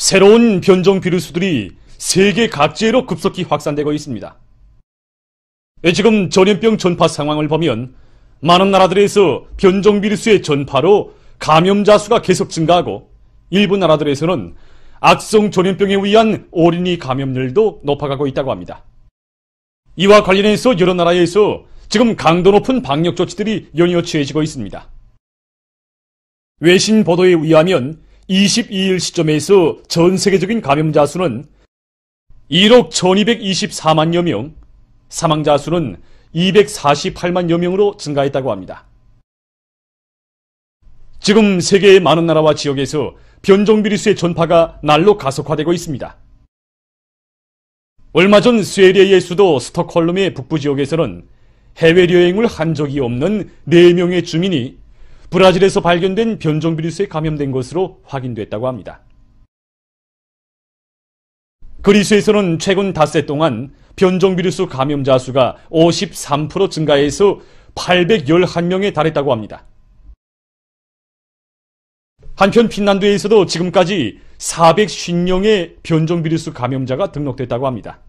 새로운 변종 비루스들이 세계 각지로 급속히 확산되고 있습니다. 예, 지금 전염병 전파 상황을 보면 많은 나라들에서 변종 비루스의 전파로 감염자 수가 계속 증가하고 일부 나라들에서는 악성 전염병에 의한 어린이 감염률도 높아가고 있다고 합니다. 이와 관련해서 여러 나라에서 지금 강도 높은 방역 조치들이 연이어 취해지고 있습니다. 외신 보도에 의하면 22일 시점에서 전 세계적인 감염자 수는 1억 1224만여 명, 사망자 수는 248만여 명으로 증가했다고 합니다. 지금 세계의 많은 나라와 지역에서 변종 비리스의 전파가 날로 가속화되고 있습니다. 얼마 전 스웨덴의 수도 스톡홀름의 북부 지역에서는 해외 여행을 한 적이 없는 4명의 주민이 브라질에서 발견된 변종 비루스에 감염된 것으로 확인됐다고 합니다. 그리스에서는 최근 닷새 동안 변종 비루스 감염자 수가 53% 증가해서 811명에 달했다고 합니다. 한편 핀란드에서도 지금까지 450명의 변종 비루스 감염자가 등록됐다고 합니다.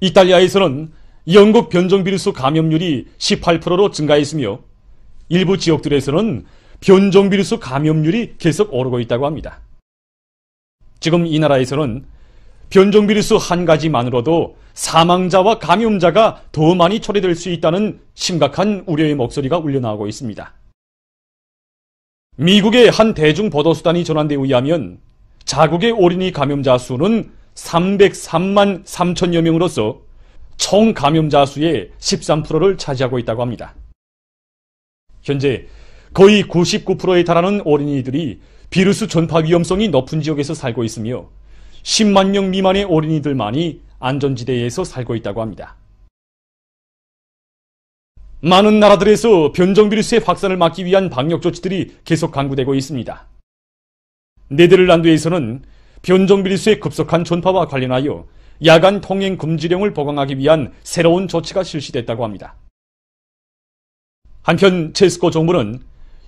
이탈리아에서는 영국 변종 비루스 감염률이 18%로 증가했으며 일부 지역들에서는 변종비루스 감염률이 계속 오르고 있다고 합니다. 지금 이 나라에서는 변종비루스 한 가지만으로도 사망자와 감염자가 더 많이 초래될 수 있다는 심각한 우려의 목소리가 울려나오고 있습니다. 미국의 한 대중 보도수단이 전환되에 의하면 자국의 어린이 감염자 수는 303만 3천여 명으로서 총 감염자 수의 13%를 차지하고 있다고 합니다. 현재 거의 99%에 달하는 어린이들이 비루스 전파 위험성이 높은 지역에서 살고 있으며 10만 명 미만의 어린이들만이 안전지대에서 살고 있다고 합니다. 많은 나라들에서 변종비루스의 확산을 막기 위한 방역 조치들이 계속 강구되고 있습니다. 네덜란드에서는 변종비루스의 급속한 전파와 관련하여 야간 통행 금지령을 보강하기 위한 새로운 조치가 실시됐다고 합니다. 한편 체스코 정부는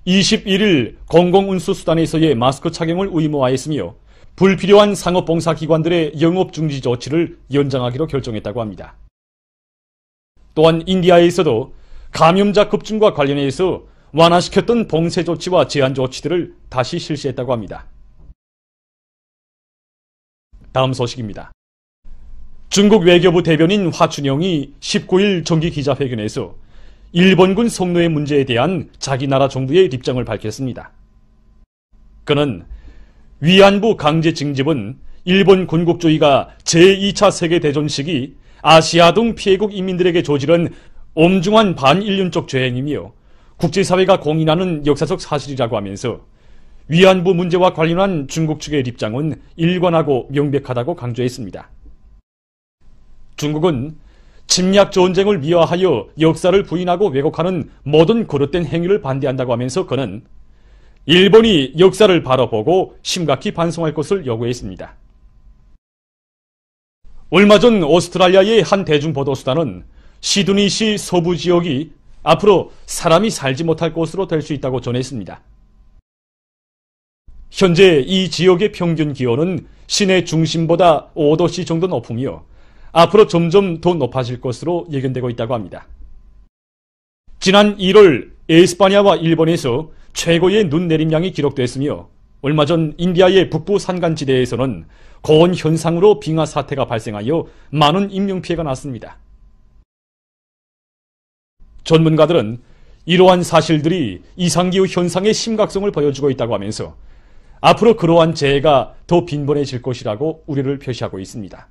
21일 공공운수수단에서의 마스크 착용을 의무화했으며 불필요한 상업봉사기관들의 영업중지 조치를 연장하기로 결정했다고 합니다. 또한 인디아에서도 감염자 급증과 관련해서 완화시켰던 봉쇄 조치와 제한 조치들을 다시 실시했다고 합니다. 다음 소식입니다. 중국 외교부 대변인 화춘영이 19일 정기 기자회견에서 일본군 성노예 문제에 대한 자기 나라 정부의 입장을 밝혔습니다. 그는 위안부 강제 징집은 일본 군국주의가 제2차 세계대전 시기 아시아 등 피해국 인민들에게 조지른 엄중한 반인륜적 죄행이며 국제사회가 공인하는 역사적 사실이라고 하면서 위안부 문제와 관련한 중국 측의 입장은 일관하고 명백하다고 강조했습니다. 중국은 침략 전쟁을 미화하여 역사를 부인하고 왜곡하는 모든 그릇된 행위를 반대한다고 하면서 그는 일본이 역사를 바라보고 심각히 반성할 것을 요구했습니다. 얼마 전 오스트랄리아의 한 대중보도수단은 시드니시 서부 지역이 앞으로 사람이 살지 못할 곳으로 될 수 있다고 전했습니다. 현재 이 지역의 평균 기온은 시내 중심보다 5도씨 정도 높으며 앞으로 점점 더 높아질 것으로 예견되고 있다고 합니다. 지난 1월 에스파냐와 일본에서 최고의 눈 내림량이 기록됐으며 얼마 전 인디아의 북부 산간지대에서는 고온 현상으로 빙하 사태가 발생하여 많은 인명피해가 났습니다. 전문가들은 이러한 사실들이 이상기후 현상의 심각성을 보여주고 있다고 하면서 앞으로 그러한 재해가 더 빈번해질 것이라고 우려를 표시하고 있습니다.